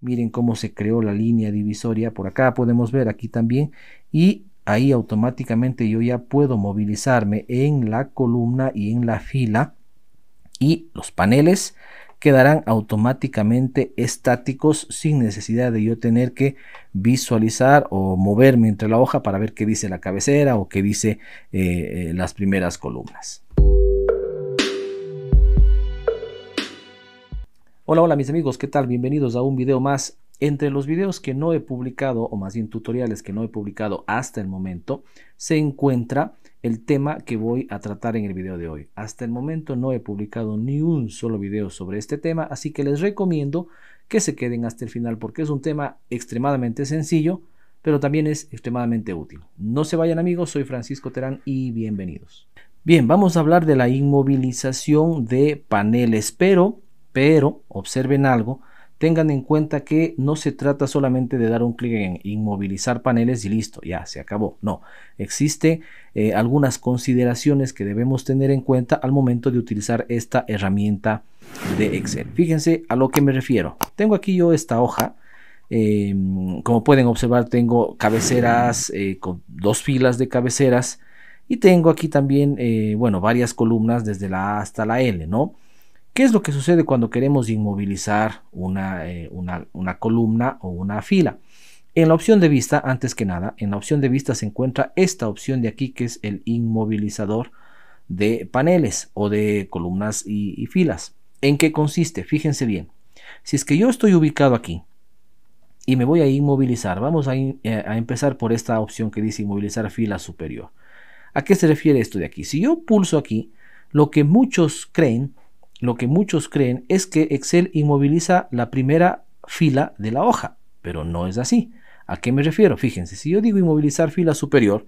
Miren cómo se creó la línea divisoria. Por acá podemos ver aquí también. Y ahí automáticamente yo ya puedo movilizarme en la columna y en la fila. Y los paneles quedarán automáticamente estáticos sin necesidad de yo tener que visualizar o moverme entre la hoja para ver qué dice la cabecera o qué dice eh, eh, las primeras columnas. Hola, hola mis amigos, ¿qué tal? Bienvenidos a un video más. Entre los videos que no he publicado, o más bien tutoriales que no he publicado hasta el momento, se encuentra el tema que voy a tratar en el video de hoy. Hasta el momento no he publicado ni un solo video sobre este tema, así que les recomiendo que se queden hasta el final porque es un tema extremadamente sencillo, pero también es extremadamente útil. No se vayan amigos, soy Francisco Terán y bienvenidos. Bien, vamos a hablar de la inmovilización de paneles, pero pero observen algo, tengan en cuenta que no se trata solamente de dar un clic en inmovilizar paneles y listo, ya se acabó. No, existen eh, algunas consideraciones que debemos tener en cuenta al momento de utilizar esta herramienta de Excel. Fíjense a lo que me refiero. Tengo aquí yo esta hoja. Em, como pueden observar, tengo cabeceras eh, con dos filas de cabeceras y tengo aquí también, eh, bueno, varias columnas desde la A hasta la L, ¿no? ¿Qué es lo que sucede cuando queremos inmovilizar eh, una, una, columna o una fila? En la opción de vista, antes que nada, en la opción de vista se encuentra esta opción de aquí que es el inmovilizador de paneles o de columnas y, filas. ¿En qué consiste? Fíjense bien. Si es que yo estoy ubicado aquí y me voy a inmovilizar, vamos eh, a empezar por esta opción que dice inmovilizar fila superior. ¿A qué se refiere esto de aquí? Si yo pulso aquí, lo que muchos creen lo que muchos creen es que Excel inmoviliza la primera fila de la hoja, pero no es así. ¿A qué me refiero? Fíjense, si yo digo inmovilizar fila superior,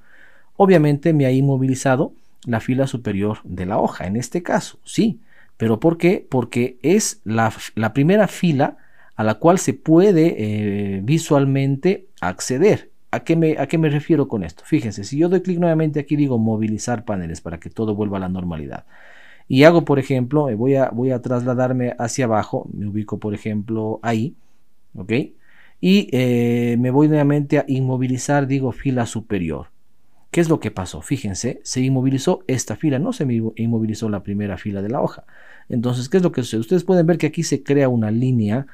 obviamente me ha inmovilizado la fila superior de la hoja, en este caso, sí. ¿Pero por qué? Porque es la, primera fila a la cual se puede eh, visualmente acceder. ¿A qué, me, ¿A qué me refiero con esto? Fíjense, si yo doy clic nuevamente aquí, digo movilizar paneles para que todo vuelva a la normalidad y hago, por ejemplo, eh, voy a, voy a trasladarme hacia abajo, me ubico, por ejemplo, ahí, ¿ok? Y eh, me voy nuevamente a inmovilizar, digo, fila superior. ¿Qué es lo que pasó? Fíjense, se inmovilizó esta fila, no se inmovilizó la primera fila de la hoja. Entonces, ¿qué es lo que sucede? Ustedes pueden ver que aquí se crea una línea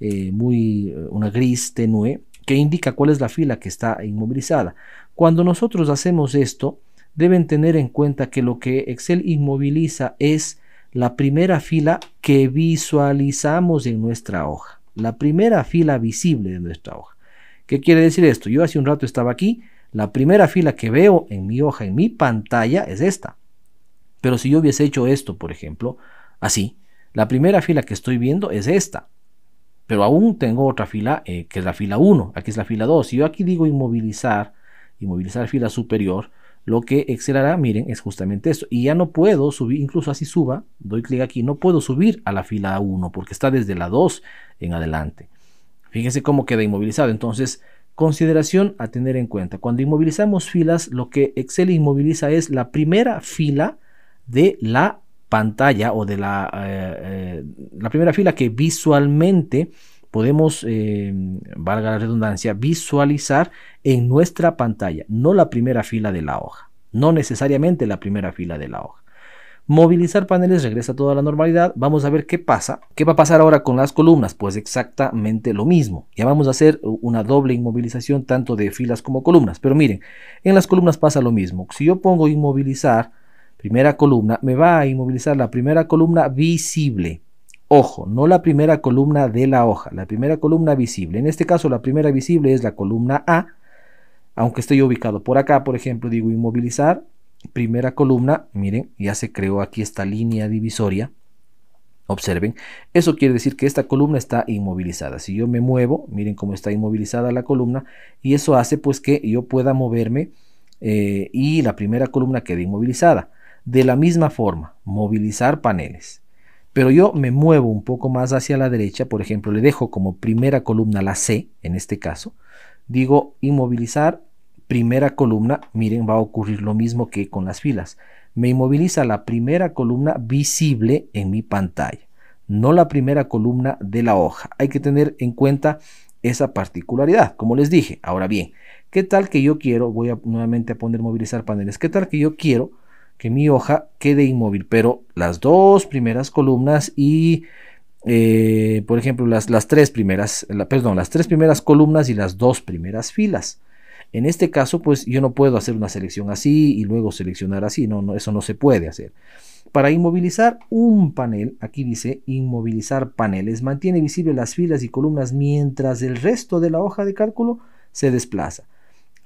eh, muy, una gris tenue, que indica cuál es la fila que está inmovilizada. Cuando nosotros hacemos esto, deben tener en cuenta que lo que Excel inmoviliza es la primera fila que visualizamos en nuestra hoja, la primera fila visible de nuestra hoja. ¿Qué quiere decir esto? Yo hace un rato estaba aquí, la primera fila que veo en mi hoja, en mi pantalla, es esta. Pero si yo hubiese hecho esto, por ejemplo, así, la primera fila que estoy viendo es esta. Pero aún tengo otra fila, eh, que es la fila 1, aquí es la fila 2. Si yo aquí digo inmovilizar, inmovilizar fila superior, lo que Excel hará, miren, es justamente esto. Y ya no puedo subir, incluso así suba, doy clic aquí, no puedo subir a la fila 1 porque está desde la 2 en adelante. Fíjense cómo queda inmovilizado. Entonces, consideración a tener en cuenta. Cuando inmovilizamos filas, lo que Excel inmoviliza es la primera fila de la pantalla o de la, eh, eh, la primera fila que visualmente podemos, eh, valga la redundancia, visualizar en nuestra pantalla, no la primera fila de la hoja, no necesariamente la primera fila de la hoja. Movilizar paneles regresa toda la normalidad. Vamos a ver qué pasa. ¿Qué va a pasar ahora con las columnas? Pues exactamente lo mismo. Ya vamos a hacer una doble inmovilización tanto de filas como columnas. Pero miren, en las columnas pasa lo mismo. Si yo pongo inmovilizar primera columna, me va a inmovilizar la primera columna visible. Ojo, no la primera columna de la hoja, la primera columna visible. En este caso, la primera visible es la columna A. Aunque estoy ubicado por acá, por ejemplo, digo inmovilizar, primera columna, miren, ya se creó aquí esta línea divisoria. Observen, eso quiere decir que esta columna está inmovilizada. Si yo me muevo, miren cómo está inmovilizada la columna y eso hace pues que yo pueda moverme eh, y la primera columna quede inmovilizada. De la misma forma, movilizar paneles pero yo me muevo un poco más hacia la derecha, por ejemplo, le dejo como primera columna la C, en este caso, digo inmovilizar primera columna, miren, va a ocurrir lo mismo que con las filas, me inmoviliza la primera columna visible en mi pantalla, no la primera columna de la hoja. Hay que tener en cuenta esa particularidad, como les dije. Ahora bien, ¿qué tal que yo quiero? Voy nuevamente a poner movilizar paneles. ¿Qué tal que yo quiero? que mi hoja quede inmóvil, pero las dos primeras columnas y, eh, por ejemplo, las, las tres primeras, perdón, las tres primeras columnas y las dos primeras filas. En este caso, pues yo no puedo hacer una selección así y luego seleccionar así, no, no, eso no se puede hacer. Para inmovilizar un panel, aquí dice inmovilizar paneles, mantiene visibles las filas y columnas mientras el resto de la hoja de cálculo se desplaza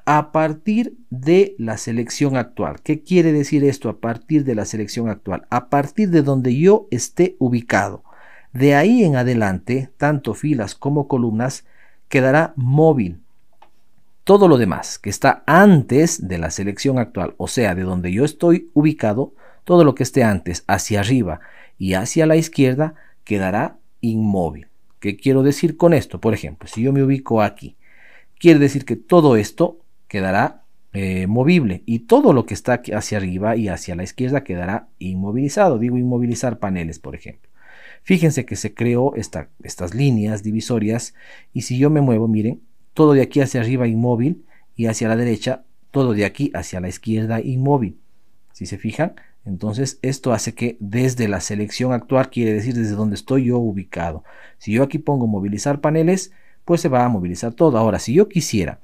a partir de la selección actual. ¿Qué quiere decir esto a partir de la selección actual? A partir de donde yo esté ubicado. De ahí en adelante, tanto filas como columnas, quedará móvil. Todo lo demás que está antes de la selección actual, o sea, de donde yo estoy ubicado, todo lo que esté antes, hacia arriba y hacia la izquierda, quedará inmóvil. ¿Qué quiero decir con esto? Por ejemplo, si yo me ubico aquí, quiere decir que todo esto quedará eh, movible y todo lo que está hacia arriba y hacia la izquierda quedará inmovilizado. Digo inmovilizar paneles, por ejemplo. Fíjense que se creó estas líneas divisorias y si yo me muevo, miren, todo de aquí hacia arriba inmóvil y hacia la derecha, todo de aquí hacia la izquierda inmóvil. Si se fijan, entonces esto hace que desde la selección actual, quiere decir desde donde estoy yo ubicado. Si yo aquí pongo movilizar paneles, pues se va a movilizar todo. Ahora, si yo quisiera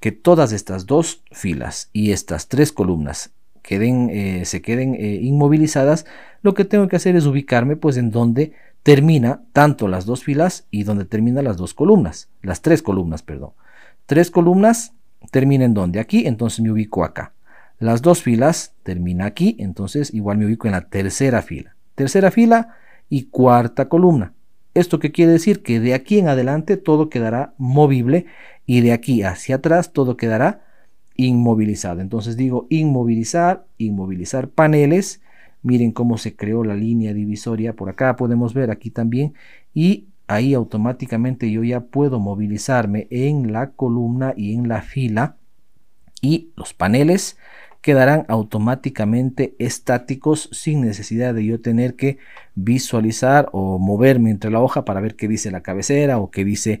que todas estas dos filas y estas tres columnas queden, eh, se queden eh, inmovilizadas, lo que tengo que hacer es ubicarme pues en donde termina tanto las dos filas y donde terminan las dos columnas, las tres columnas, perdón. Tres columnas terminen donde? Aquí, entonces me ubico acá. Las dos filas termina aquí, entonces igual me ubico en la tercera fila. Tercera fila y cuarta columna. ¿Esto que quiere decir? Que de aquí en adelante todo quedará movible y de aquí hacia atrás todo quedará inmovilizado. Entonces digo inmovilizar, inmovilizar paneles. Miren cómo se creó la línea divisoria por acá, podemos ver aquí también. Y ahí automáticamente yo ya puedo movilizarme en la columna y en la fila. Y los paneles quedarán automáticamente estáticos sin necesidad de yo tener que visualizar o moverme entre la hoja para ver qué dice la cabecera o qué dice eh,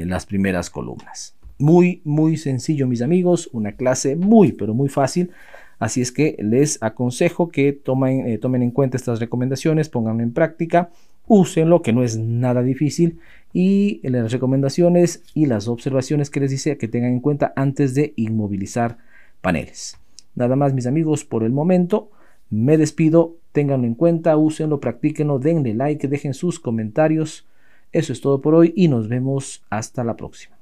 eh, las primeras columnas. Muy, muy sencillo mis amigos, una clase muy, pero muy fácil. Así es que les aconsejo que tomen, eh, tomen en cuenta estas recomendaciones, pónganlo en práctica, úsenlo, que no es nada difícil, y las recomendaciones y las observaciones que les dice que tengan en cuenta antes de inmovilizar paneles. Nada más mis amigos por el momento. Me despido, ténganlo en cuenta, úsenlo, practíquenlo, denle like, dejen sus comentarios. Eso es todo por hoy y nos vemos hasta la próxima.